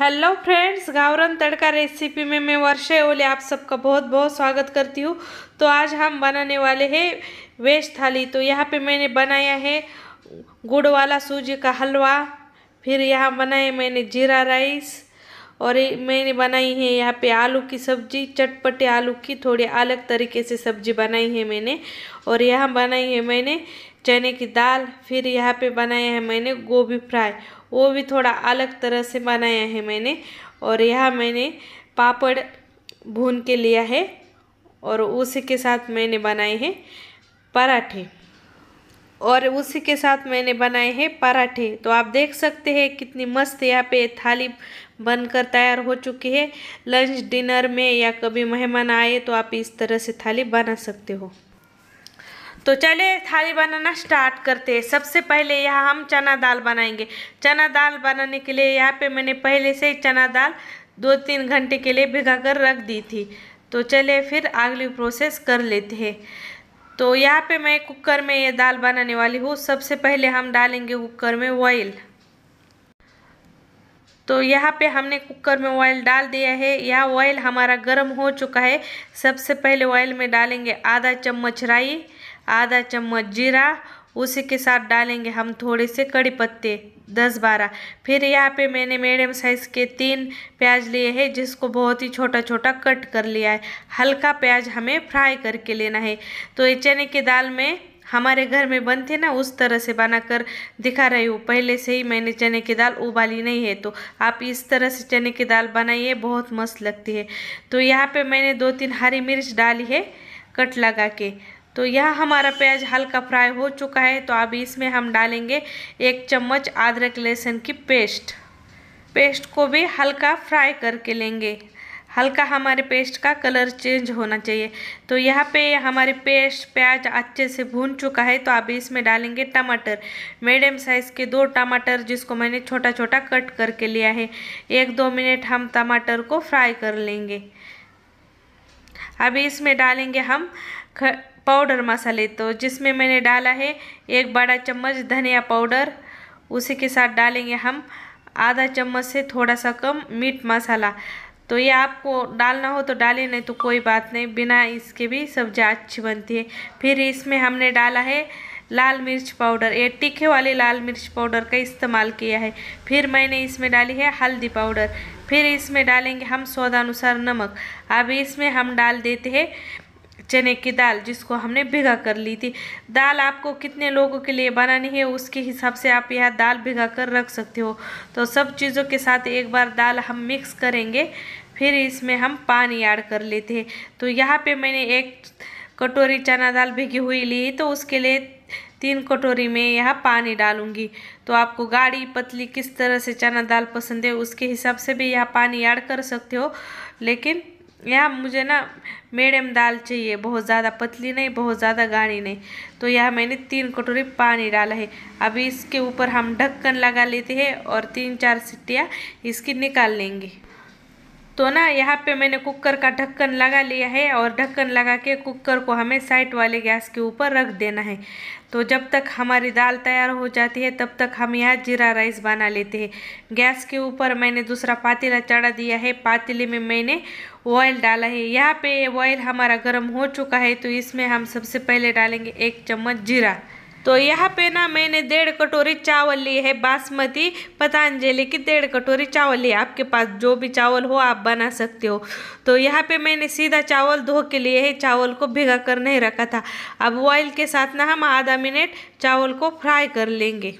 hello friends Gavran Tadka recipe में मैं वर्षा ओले आप सबका बहुत बहुत स्वागत करती हूँ तो आज हम बनाने वाले हैं वेज थाली तो यहाँ पे मैंने बनाया है गुड़ वाला सूजी का हलवा फिर यहाँ बनाए मैंने जीरा राइस और मैंने बनाई है यहाँ पे आलू की सब्जी चटपटे आलू की थोड़ी अलग तरीके से सब्जी बनाई है मैंने और यहाँ बनाई है मैंने चने की दाल फिर यहाँ पे बनाया है मैंने गोभी फ्राई वो भी थोड़ा अलग तरह से बनाया है मैंने और यहाँ मैंने पापड़ भून के लिया है और उसी के साथ मैंने बनाए हैं पराठे और उसी के साथ मैंने बनाए हैं पराठे तो आप देख सकते हैं कितनी मस्त यहाँ पे थाली बनकर तैयार हो चुकी है लंच डिनर में या कभी मेहमान आए तो आप इस तरह से थाली बना सकते हो तो चले थाली बनाना स्टार्ट करते हैं सबसे पहले यहाँ हम चना दाल बनाएंगे चना दाल बनाने के लिए यहाँ पे मैंने पहले से चना दाल दो तीन घंटे के लिए भिगा कर रख दी थी तो चले फिर अगली प्रोसेस कर लेते हैं तो यहाँ पे मैं कुकर में ये दाल बनाने वाली हूँ सबसे पहले हम डालेंगे कुकर में ऑयल तो यहाँ पे हमने कुकर में ऑयल डाल दिया है यह ऑयल हमारा गर्म हो चुका है सबसे पहले ऑयल में डालेंगे आधा चम्मच राई आधा चम्मच जीरा उसी के साथ डालेंगे हम थोड़े से कड़ी पत्ते दस बारह फिर यहाँ पे मैंने मीडियम साइज़ के तीन प्याज लिए हैं जिसको बहुत ही छोटा छोटा कट कर लिया है हल्का प्याज हमें फ्राई करके लेना है तो ये चने की दाल में हमारे घर में बनते ना उस तरह से बनाकर दिखा रही हूँ पहले से ही मैंने चने की दाल उबाली नहीं है तो आप इस तरह से चने की दाल बनाइए बहुत मस्त लगती है तो यहाँ पे मैंने दो तीन हरी मिर्च डाली है कट लगा के तो यह हमारा प्याज हल्का फ्राई हो चुका है तो अब इसमें हम डालेंगे एक चम्मच अदरक लहसुन की पेस्ट पेस्ट को भी हल्का फ्राई करके लेंगे हल्का हमारे पेस्ट का कलर चेंज होना चाहिए तो यहाँ पे हमारे पेस्ट प्याज अच्छे से भून चुका है तो अब इसमें डालेंगे टमाटर मीडियम साइज़ के दो टमाटर जिसको मैंने छोटा छोटा कट करके लिया है एक दो मिनट हम टमाटर को फ्राई कर लेंगे अभी इसमें डालेंगे हम ख, पाउडर मसाले तो जिसमें मैंने डाला है एक बड़ा चम्मच धनिया पाउडर उसी के साथ डालेंगे हम आधा चम्मच से थोड़ा सा कम मीट मसाला तो ये आपको डालना हो तो डाले नहीं तो कोई बात नहीं बिना इसके भी सब्जियाँ अच्छी बनती है फिर इसमें हमने डाला है लाल मिर्च पाउडर ये टीखे वाले लाल मिर्च पाउडर का इस्तेमाल किया है फिर मैंने इसमें डाली है हल्दी पाउडर फिर इसमें डालेंगे हम स्वादानुसार नमक अब इसमें हम डाल देते हैं चने की दाल जिसको हमने भिगा कर ली थी दाल आपको कितने लोगों के लिए बनानी है उसके हिसाब से आप यह दाल भिगा कर रख सकते हो तो सब चीज़ों के साथ एक बार दाल हम मिक्स करेंगे फिर इसमें हम पानी ऐड कर लेते हैं तो यहाँ पे मैंने एक कटोरी चना दाल भिगी हुई ली तो उसके लिए तीन कटोरी में यह पानी डालूंगी तो आपको गाढ़ी पतली किस तरह से चना दाल पसंद है उसके हिसाब से भी यह पानी ऐड कर सकते हो लेकिन यहाँ मुझे ना मीडियम दाल चाहिए बहुत ज़्यादा पतली नहीं बहुत ज़्यादा गाढ़ी नहीं तो यहाँ मैंने तीन कटोरी पानी डाला है अभी इसके ऊपर हम ढक्कन लगा लेते हैं और तीन चार सीटियाँ इसकी निकाल लेंगे तो ना यहाँ पे मैंने कुकर का ढक्कन लगा लिया है और ढक्कन लगा के कुकर को हमें साइड वाले गैस के ऊपर रख देना है तो जब तक हमारी दाल तैयार हो जाती है तब तक हम यहाँ जीरा राइस बना लेते हैं गैस के ऊपर मैंने दूसरा पातीला चढ़ा दिया है पातीले में मैंने ऑयल डाला है यहाँ पे ऑयल हमारा गर्म हो चुका है तो इसमें हम सबसे पहले डालेंगे एक चम्मच जीरा तो यहाँ पे ना मैंने डेढ़ कटोरी चावल लिए है बासमती पतंजलि की डेढ़ कटोरी चावल लिए आपके पास जो भी चावल हो आप बना सकते हो तो यहाँ पे मैंने सीधा चावल धो के लिए है चावल को भिगा कर नहीं रखा था अब ऑयल के साथ ना हम आधा मिनट चावल को फ्राई कर लेंगे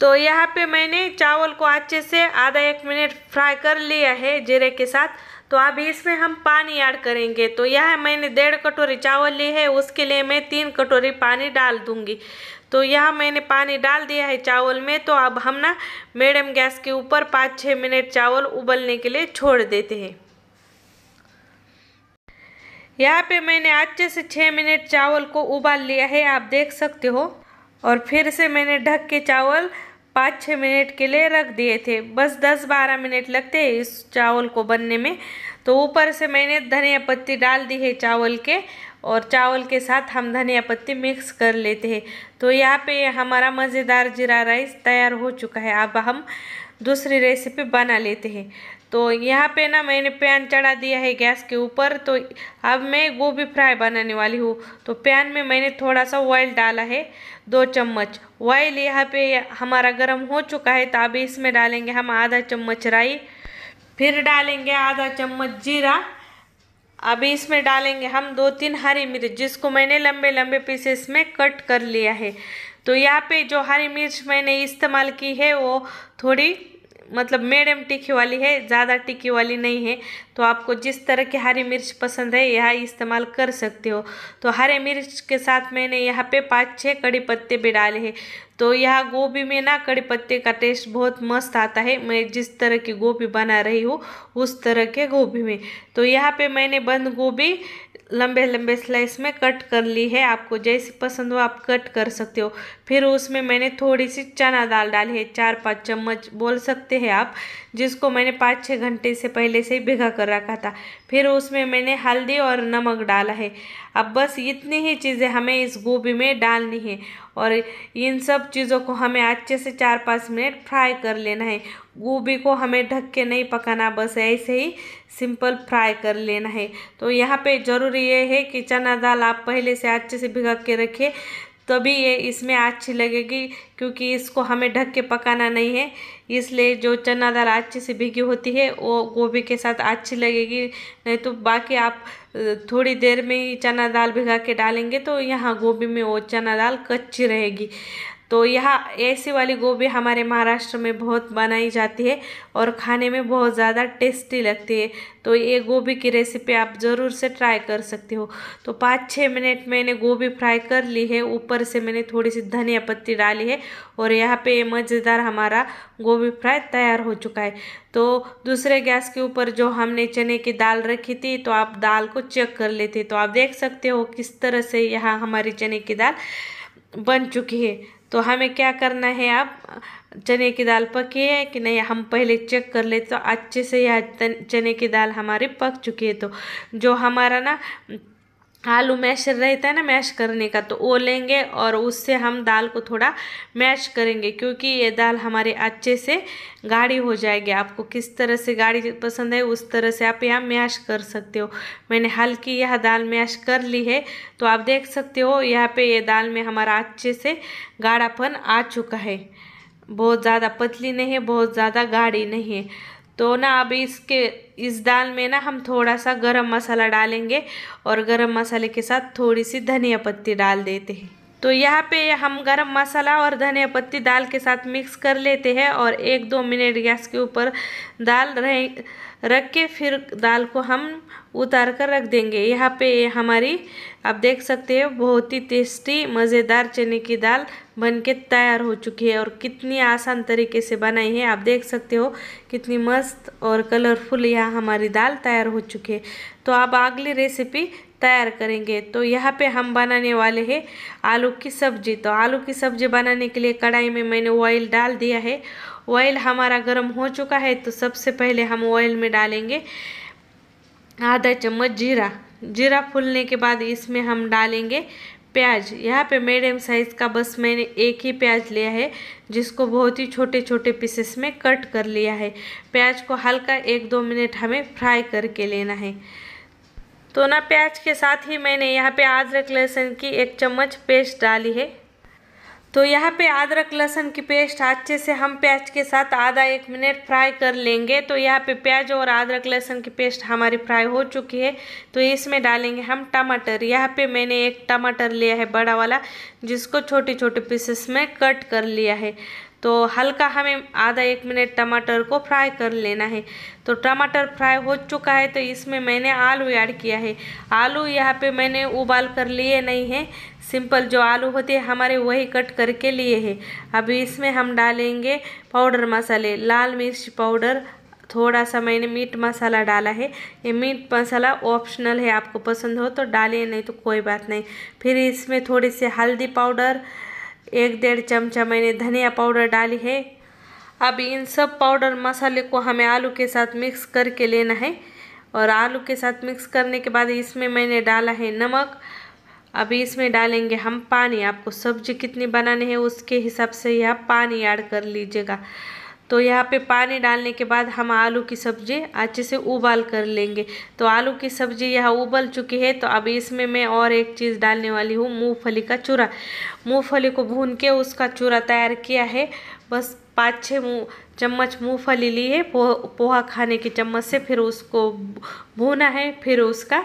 तो यहाँ पे मैंने चावल को अच्छे से आधा एक मिनट फ्राई कर लिया है जीरे के साथ तो अब इसमें हम पानी ऐड करेंगे तो यह मैंने डेढ़ कटोरी चावल ली है उसके लिए मैं तीन कटोरी पानी डाल दूंगी तो यह मैंने पानी डाल दिया है चावल में तो अब हम ना मीडियम गैस के ऊपर पाँच छः मिनट चावल उबलने के लिए छोड़ देते हैं यहाँ पे मैंने अच्छे से छः मिनट चावल को उबाल लिया है आप देख सकते हो और फिर से मैंने ढक के चावल पाँच छः मिनट के लिए रख दिए थे बस दस बारह मिनट लगते हैं इस चावल को बनने में तो ऊपर से मैंने धनिया पत्ती डाल दी है चावल के और चावल के साथ हम धनिया पत्ती मिक्स कर लेते हैं तो यहाँ पे हमारा मज़ेदार जीरा राइस तैयार हो चुका है अब हम दूसरी रेसिपी बना लेते हैं तो यहाँ पे ना मैंने पैन चढ़ा दिया है गैस के ऊपर तो अब मैं गोभी फ्राई बनाने वाली हूँ तो पैन में मैंने थोड़ा सा ऑयल डाला है दो चम्मच ऑयल यहाँ पे हमारा गर्म हो चुका है तो अब इसमें डालेंगे हम आधा चम्मच राई फिर डालेंगे आधा चम्मच जीरा अभी इसमें डालेंगे हम दो तीन हरी मिर्च जिसको मैंने लंबे लंबे पीसेस में कट कर लिया है तो यहाँ पे जो हरी मिर्च मैंने इस्तेमाल की है वो थोड़ी मतलब मीडियम टिक्की वाली है ज़्यादा टिकी वाली नहीं है तो आपको जिस तरह की हरी मिर्च पसंद है यह इस्तेमाल कर सकते हो तो हरे मिर्च के साथ मैंने यहाँ पे पाँच छः कड़ी पत्ते भी डाले हैं तो यह गोभी में ना कड़ी पत्ते का टेस्ट बहुत मस्त आता है मैं जिस तरह की गोभी बना रही हूँ उस तरह के गोभी में तो यहाँ पे मैंने बंद गोभी लंबे लंबे स्लाइस में कट कर ली है आपको जैसी पसंद हो आप कट कर सकते हो फिर उसमें मैंने थोड़ी सी चना दाल डाली है चार पाँच चम्मच बोल सकते हैं आप जिसको मैंने पाँच छः घंटे से पहले से ही भिगा कर रखा था फिर उसमें मैंने हल्दी और नमक डाला है अब बस इतनी ही चीज़ें हमें इस गोभी में डालनी है और इन सब चीज़ों को हमें अच्छे से चार पाँच मिनट फ्राई कर लेना है गोभी को हमें ढक के नहीं पकाना बस ऐसे ही सिंपल फ्राई कर लेना है तो यहाँ पे ज़रूरी ये है कि चना दाल आप पहले से अच्छे से भिगा के रखें तभी ये इसमें अच्छी लगेगी क्योंकि इसको हमें ढक के पकाना नहीं है इसलिए जो चना दाल अच्छे से भिगी होती है वो गोभी के साथ अच्छी लगेगी नहीं तो बाकी आप थोड़ी देर में ही चना दाल भिगा के डालेंगे तो यहाँ गोभी में वो चना दाल कच्ची रहेगी तो यह ऐसी वाली गोभी हमारे महाराष्ट्र में बहुत बनाई जाती है और खाने में बहुत ज़्यादा टेस्टी लगती है तो ये गोभी की रेसिपी आप ज़रूर से ट्राई कर सकते हो तो पाँच छः मिनट मैंने गोभी फ्राई कर ली है ऊपर से मैंने थोड़ी सी धनिया पत्ती डाली है और यहाँ पे मज़ेदार हमारा गोभी फ्राई तैयार हो चुका है तो दूसरे गैस के ऊपर जो हमने चने की दाल रखी थी तो आप दाल को चेक कर लेते तो आप देख सकते हो किस तरह से यहाँ हमारी चने की दाल बन चुकी है तो हमें क्या करना है आप चने की दाल पकी है कि नहीं हम पहले चेक कर लेते तो अच्छे से यह चने की दाल हमारी पक चुकी है तो जो हमारा ना आलू मैश रहता है ना मैश करने का तो वो लेंगे और उससे हम दाल को थोड़ा मैश करेंगे क्योंकि ये दाल हमारे अच्छे से गाढ़ी हो जाएगी आपको किस तरह से गाढ़ी पसंद है उस तरह से आप यहाँ मैश कर सकते हो मैंने हल्की यह दाल मैश कर ली है तो आप देख सकते हो यहाँ पे ये दाल में हमारा अच्छे से गाढ़ापन आ चुका है बहुत ज़्यादा पतली नहीं है बहुत ज़्यादा गाढ़ी नहीं है तो ना अब इसके इस दाल में ना हम थोड़ा सा गरम मसाला डालेंगे और गरम मसाले के साथ थोड़ी सी धनिया पत्ती डाल देते हैं तो यहाँ पे हम गरम मसाला और धनिया पत्ती दाल के साथ मिक्स कर लेते हैं और एक दो मिनट गैस के ऊपर दाल रहे रख के फिर दाल को हम उतार कर रख देंगे यहाँ पे हमारी आप देख सकते हो बहुत ही टेस्टी मज़ेदार चने की दाल बन के तैयार हो चुकी है और कितनी आसान तरीके से बनाई है आप देख सकते हो कितनी मस्त और कलरफुल यहाँ हमारी दाल तैयार हो चुकी है तो आप अगली रेसिपी तैयार करेंगे तो यहाँ पे हम बनाने वाले हैं आलू की सब्ज़ी तो आलू की सब्ज़ी बनाने के लिए कढ़ाई में मैंने ऑयल डाल दिया है ऑयल हमारा गर्म हो चुका है तो सबसे पहले हम ऑयल में डालेंगे आधा चम्मच जीरा जीरा फूलने के बाद इसमें हम डालेंगे प्याज यहाँ पे मीडियम साइज़ का बस मैंने एक ही प्याज लिया है जिसको बहुत ही छोटे छोटे पीसेस में कट कर लिया है प्याज को हल्का एक दो मिनट हमें फ्राई करके लेना है तो ना प्याज के साथ ही मैंने यहाँ पे अदरक लहसुन की एक चम्मच पेस्ट डाली है तो यहाँ पे अदरक लहसुन की पेस्ट अच्छे से हम प्याज के साथ आधा एक मिनट फ्राई कर लेंगे तो यहाँ पे प्याज और अदरक लहसुन की पेस्ट हमारी फ्राई हो चुकी है तो इसमें डालेंगे हम टमाटर यहाँ पे मैंने एक टमाटर लिया है बड़ा वाला जिसको छोटे छोटे पीसेस में कट कर लिया है तो हल्का हमें आधा एक मिनट टमाटर को फ्राई कर लेना है तो टमाटर फ्राई हो चुका है तो इसमें मैंने आलू ऐड किया है आलू यहाँ पे मैंने उबाल कर लिए नहीं है सिंपल जो आलू होते हैं हमारे वही कट करके लिए हैं अभी इसमें हम डालेंगे पाउडर मसाले लाल मिर्च पाउडर थोड़ा सा मैंने मीट मसाला डाला है ये मीट मसाला ऑप्शनल है आपको पसंद हो तो डालिए नहीं तो कोई बात नहीं फिर इसमें थोड़ी सी हल्दी पाउडर एक डेढ़ चमचा मैंने धनिया पाउडर डाली है अब इन सब पाउडर मसाले को हमें आलू के साथ मिक्स करके लेना है और आलू के साथ मिक्स करने के बाद इसमें मैंने डाला है नमक अभी इसमें डालेंगे हम पानी आपको सब्जी कितनी बनानी है उसके हिसाब से यह पानी ऐड कर लीजिएगा तो यहाँ पे पानी डालने के बाद हम आलू की सब्ज़ी अच्छे से उबाल कर लेंगे तो आलू की सब्ज़ी यह उबल चुकी है तो अब इसमें मैं और एक चीज़ डालने वाली हूँ मूँगफली का चूरा मूँगफली को भून के उसका चूरा तैयार किया है बस पाँच छः मुँह चम्मच मूँगफली ली है पो, पोहा खाने की चम्मच से फिर उसको भूना है फिर उसका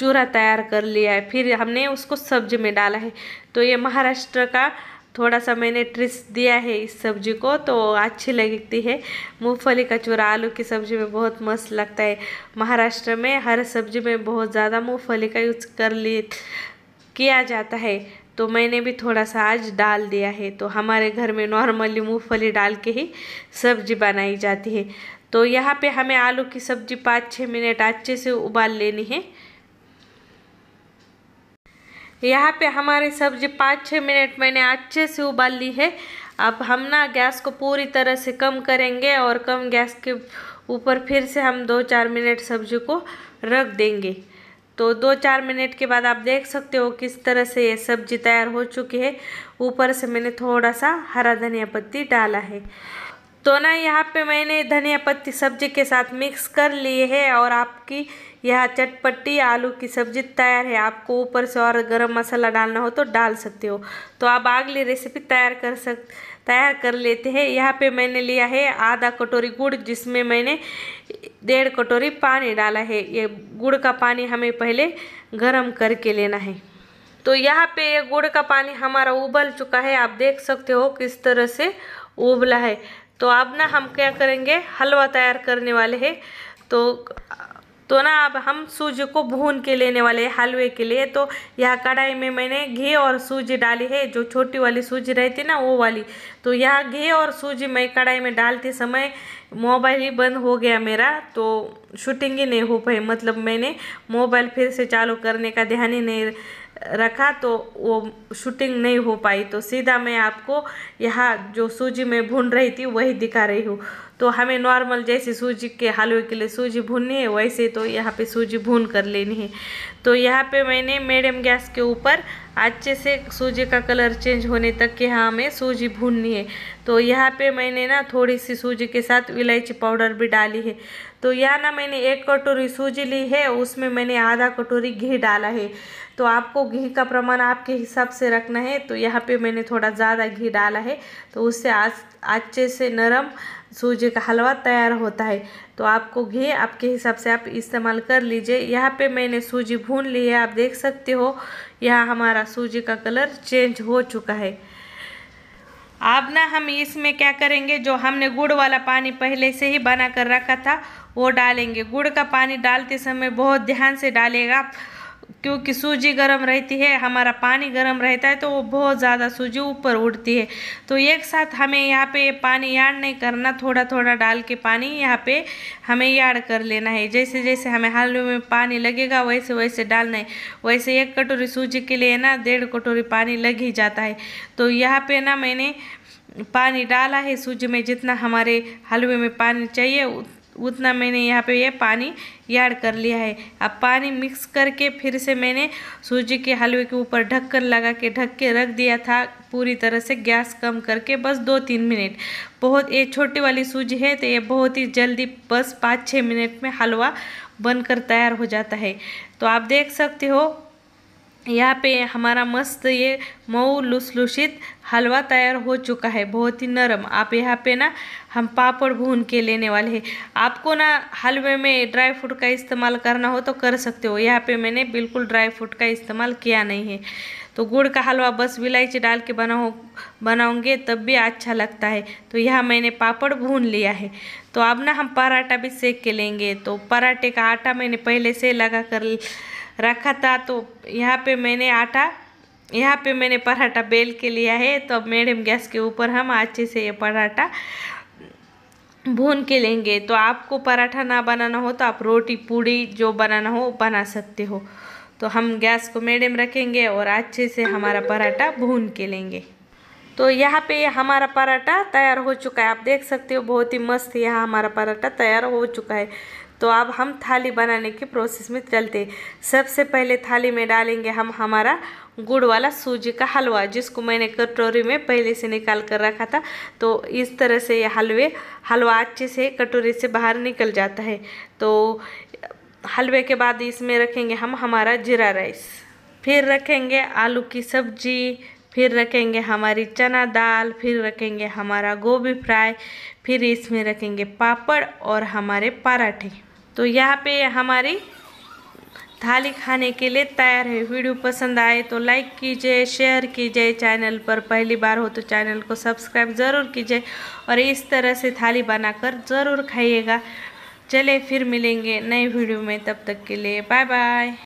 चूरा तैयार कर लिया है फिर हमने उसको सब्जी में डाला है तो ये महाराष्ट्र का थोड़ा सा मैंने ट्रिस दिया है इस सब्जी को तो अच्छी लगती है मूंगफली का चूरा आलू की सब्जी में बहुत मस्त लगता है महाराष्ट्र में हर सब्जी में बहुत ज़्यादा मूंगफली का यूज़ कर लिए किया जाता है तो मैंने भी थोड़ा सा आज डाल दिया है तो हमारे घर में नॉर्मली मूंगफली डाल के ही सब्जी बनाई जाती है तो यहाँ पर हमें आलू की सब्जी पाँच छः मिनट अच्छे से उबाल लेनी है यहाँ पे हमारी सब्जी पाँच छः मिनट मैंने अच्छे से उबाल ली है अब हम ना गैस को पूरी तरह से कम करेंगे और कम गैस के ऊपर फिर से हम दो चार मिनट सब्जी को रख देंगे तो दो चार मिनट के बाद आप देख सकते हो किस तरह से ये सब्जी तैयार हो चुकी है ऊपर से मैंने थोड़ा सा हरा धनिया पत्ती डाला है तो ना यहाँ पे मैंने धनिया पत्ती सब्जी के साथ मिक्स कर लिए है और आपकी यह चटपटी आलू की सब्जी तैयार है आपको ऊपर से और गरम मसाला डालना हो तो डाल सकते हो तो आप अगली रेसिपी तैयार कर सक तैयार कर लेते हैं यहाँ पे मैंने लिया है आधा कटोरी गुड़ जिसमें मैंने डेढ़ कटोरी पानी डाला है ये गुड़ का पानी हमें पहले गर्म करके लेना है तो यहाँ पे ये गुड़ का पानी हमारा उबल चुका है आप देख सकते हो किस तरह से उबला है तो अब ना हम क्या करेंगे हलवा तैयार करने वाले हैं तो तो ना अब हम सूज को भून के लेने वाले हलवे के लिए तो यह कढ़ाई में मैंने घी और सूज डाली है जो छोटी वाली सूज रहती ना वो वाली तो यह घी और सूज मैं कढ़ाई में डालते समय मोबाइल ही बंद हो गया मेरा तो शूटिंग ही नहीं हो पाई मतलब मैंने मोबाइल फिर से चालू करने का ध्यान ही नहीं रखा तो वो शूटिंग नहीं हो पाई तो सीधा मैं आपको यहाँ जो सूजी में भून रही थी वही दिखा रही हूँ तो हमें नॉर्मल जैसे सूजी के हलवे के लिए सूजी भूननी है वैसे तो यहाँ पे सूजी भून कर लेनी है तो यहाँ पे मैंने मीडियम गैस के ऊपर अच्छे से सूजी का कलर चेंज होने तक के यहाँ हमें सूजी भूननी है तो यहाँ पे मैंने ना थोड़ी सी सूजी के साथ इलायची पाउडर भी डाली है तो यहाँ ना मैंने एक कटोरी सूजी ली है उसमें मैंने आधा कटोरी घी डाला है तो आपको घी का प्रमाण आपके हिसाब से रखना है तो यहाँ पे मैंने थोड़ा ज़्यादा घी डाला है तो उससे आज अच्छे से नरम सूजी का हलवा तैयार होता है तो आपको घी आपके हिसाब से आप इस्तेमाल कर लीजिए यहाँ पे मैंने सूजी भून ली है आप देख सकते हो यहाँ हमारा सूजी का कलर चेंज हो चुका है अब ना हम इसमें क्या करेंगे जो हमने गुड़ वाला पानी पहले से ही बना कर रखा था वो डालेंगे गुड़ का पानी डालते समय बहुत ध्यान से डालेगा आप क्योंकि सूजी गर्म रहती है हमारा पानी गर्म रहता है तो वो बहुत ज़्यादा सूजी ऊपर उड़ती है तो एक साथ हमें यहाँ पे पानी याड नहीं करना थोड़ा थोड़ा डाल के पानी यहाँ पे हमें याड कर लेना है जैसे जैसे हमें हलवे में पानी लगेगा वैसे वैसे डालना है वैसे एक कटोरी सूजी के लिए ना डेढ़ कटोरी पानी लग ही जाता है तो यहाँ पर ना मैंने पानी डाला है सूजी में जितना हमारे हलवे में पानी चाहिए उतना मैंने यहाँ पे ये पानी याड कर लिया है अब पानी मिक्स करके फिर से मैंने सूजी के हलवे के ऊपर ढक्कन लगा के ढक के रख दिया था पूरी तरह से गैस कम करके बस दो तीन मिनट बहुत ये छोटी वाली सूजी है तो ये बहुत ही जल्दी बस पाँच छः मिनट में हलवा बनकर तैयार हो जाता है तो आप देख सकते हो यहाँ पे हमारा मस्त ये मऊ लुसलुसित हलवा तैयार हो चुका है बहुत ही नरम आप यहाँ पे ना हम पापड़ भून के लेने वाले हैं आपको ना हलवे में ड्राई फ्रूट का इस्तेमाल करना हो तो कर सकते हो यहाँ पे मैंने बिल्कुल ड्राई फ्रूट का इस्तेमाल किया नहीं है तो गुड़ का हलवा बस विलायची डाल के बनाओ बनाओगे तब भी अच्छा लगता है तो यहाँ मैंने पापड़ भून लिया है तो अब ना हम पराठा भी सेक के लेंगे तो पराठे का आटा मैंने पहले से लगा कर रखा था तो यहाँ पे मैंने आटा यहाँ पे मैंने पराठा बेल के लिया है तो अब मीडियम गैस के ऊपर हम अच्छे से ये पराठा भून के लेंगे तो आपको पराठा ना बनाना हो तो आप रोटी पूड़ी जो बनाना हो बना सकते हो तो हम गैस को मीडियम रखेंगे और अच्छे से हमारा पराठा भून के लेंगे तो यहाँ पे हमारा पराठा तैयार हो चुका है आप देख सकते हो बहुत ही मस्त यहाँ हमारा पराठा तैयार हो चुका है तो अब हम थाली बनाने के प्रोसेस में चलते सबसे पहले थाली में डालेंगे हम हमारा गुड़ वाला सूजी का हलवा जिसको मैंने कटोरी में पहले से निकाल कर रखा था तो इस तरह से ये हलवे हलवा अच्छे से कटोरी से बाहर निकल जाता है तो हलवे के बाद इसमें रखेंगे हम हमारा जीरा राइस फिर रखेंगे आलू की सब्जी फिर रखेंगे हमारी चना दाल फिर रखेंगे हमारा गोभी फ्राई फिर इसमें रखेंगे पापड़ और हमारे पराठे तो यहाँ पे हमारी थाली खाने के लिए तैयार है वीडियो पसंद आए तो लाइक कीजिए शेयर कीजिए चैनल पर पहली बार हो तो चैनल को सब्सक्राइब ज़रूर कीजिए और इस तरह से थाली बनाकर ज़रूर खाइएगा चले फिर मिलेंगे नए वीडियो में तब तक के लिए बाय बाय